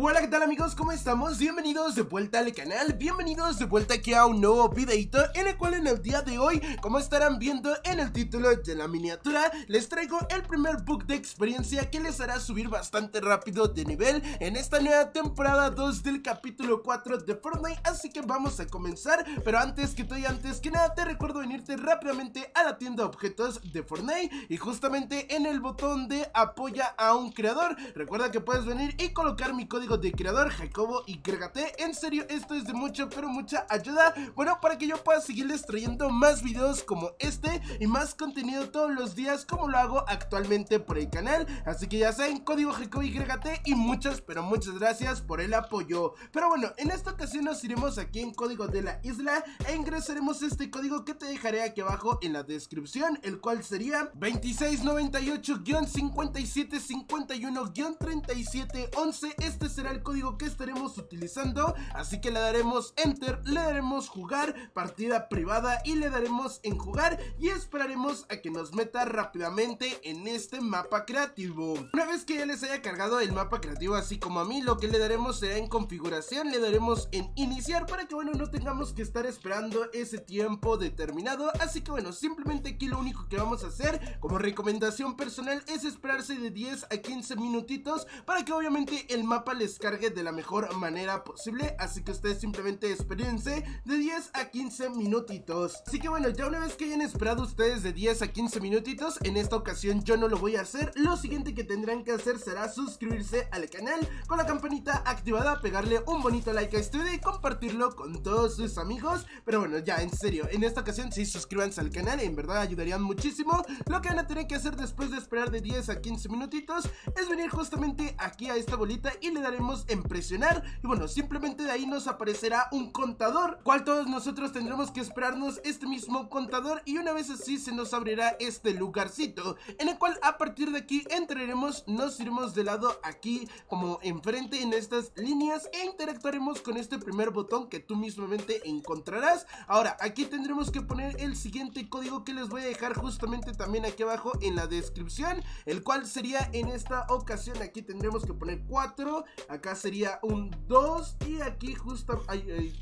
Hola, ¿qué tal amigos? ¿Cómo estamos? Bienvenidos de vuelta al canal, bienvenidos de vuelta aquí a un nuevo videito en el cual en el día de hoy, como estarán viendo en el título de la miniatura, les traigo el primer book de experiencia que les hará subir bastante rápido de nivel en esta nueva temporada 2 del capítulo 4 de Fortnite, así que vamos a comenzar, pero antes que todo y antes que nada te recuerdo venirte rápidamente a la tienda objetos de Fortnite y justamente en el botón de apoya a un creador, recuerda que puedes venir y colocar mi código de creador Jacobo y Gregate. En serio, esto es de mucha pero mucha ayuda. Bueno, para que yo pueda seguirles trayendo más videos como este y más contenido todos los días como lo hago actualmente por el canal. Así que ya saben, código Jacobo y Gregate y muchas, pero muchas gracias por el apoyo. Pero bueno, en esta ocasión nos iremos aquí en código de la isla e ingresaremos este código que te dejaré aquí abajo en la descripción, el cual sería 2698-5751-3711. Este es será el código que estaremos utilizando, así que le daremos enter, le daremos jugar, partida privada y le daremos en jugar y esperaremos a que nos meta rápidamente en este mapa creativo. Una vez que ya les haya cargado el mapa creativo así como a mí, lo que le daremos será en configuración, le daremos en iniciar para que bueno no tengamos que estar esperando ese tiempo determinado, así que bueno, simplemente aquí lo único que vamos a hacer como recomendación personal es esperarse de 10 a 15 minutitos para que obviamente el mapa le descargue de la mejor manera posible Así que ustedes simplemente esperense de 10 a 15 minutitos Así que bueno, ya una vez que hayan esperado ustedes de 10 a 15 minutitos En esta ocasión yo no lo voy a hacer Lo siguiente que tendrán que hacer será suscribirse al canal Con la campanita activada, pegarle un bonito like a este video Y compartirlo con todos sus amigos Pero bueno, ya en serio, en esta ocasión sí suscríbanse al canal En verdad ayudarían muchísimo Lo que van a tener que hacer después de esperar de 10 a 15 minutitos Es venir justamente aquí a esta bolita y le daré podremos Y bueno, simplemente de ahí nos aparecerá un contador, cual todos nosotros tendremos que esperarnos este mismo contador. Y una vez así se nos abrirá este lugarcito, en el cual a partir de aquí entraremos, nos iremos de lado aquí, como enfrente en estas líneas, e interactuaremos con este primer botón que tú mismamente encontrarás. Ahora, aquí tendremos que poner el siguiente código que les voy a dejar justamente también aquí abajo en la descripción, el cual sería en esta ocasión aquí tendremos que poner 4 Acá sería un 2 y aquí justo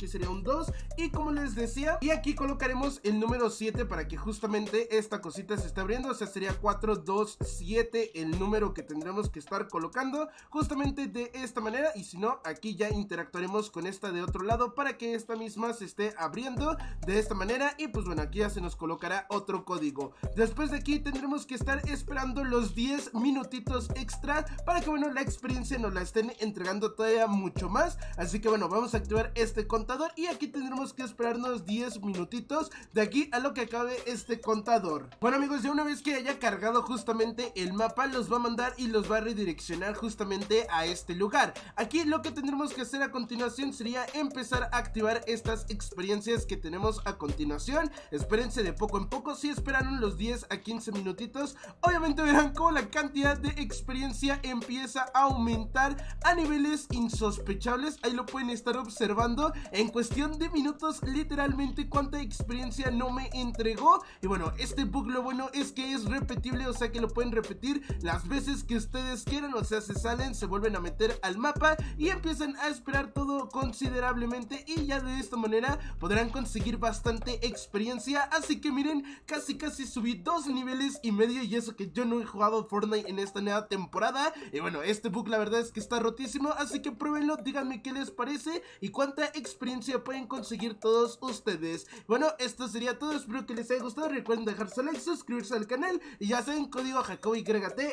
que sería un 2 y como les decía y aquí colocaremos el número 7 para que justamente esta cosita se esté abriendo, o sea sería 4, 7 el número que tendremos que estar colocando justamente de esta manera y si no aquí ya interactuaremos con esta de otro lado para que esta misma se esté abriendo de esta manera y pues bueno aquí ya se nos colocará otro código después de aquí tendremos que estar esperando los 10 minutitos extra para que bueno la experiencia nos la estén en entregando todavía mucho más. Así que bueno, vamos a activar este contador y aquí tendremos que esperarnos 10 minutitos de aquí a lo que acabe este contador. Bueno amigos, ya una vez que haya cargado justamente el mapa, los va a mandar y los va a redireccionar justamente a este lugar. Aquí lo que tendremos que hacer a continuación sería empezar a activar estas experiencias que tenemos a continuación. Espérense de poco en poco, si esperaron los 10 a 15 minutitos, obviamente verán cómo la cantidad de experiencia empieza a aumentar a nivel niveles insospechables. Ahí lo pueden estar observando en cuestión de minutos literalmente cuánta experiencia no me entregó. Y bueno, este bug lo bueno es que es repetible, o sea que lo pueden repetir las veces que ustedes quieran. O sea, se salen, se vuelven a meter al mapa y empiezan a esperar todo considerablemente y ya de esta manera podrán conseguir bastante experiencia. Así que miren, casi casi subí dos niveles y medio y eso que yo no he jugado Fortnite en esta nueva temporada. Y bueno, este bug la verdad es que está roto así que pruébenlo, díganme qué les parece y cuánta experiencia pueden conseguir todos ustedes. Bueno, esto sería todo, espero que les haya gustado, recuerden dejarse like, suscribirse al canal y ya saben, código JacobYT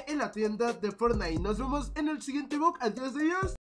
en la tienda de Fortnite. Nos vemos en el siguiente book, adiós, adiós.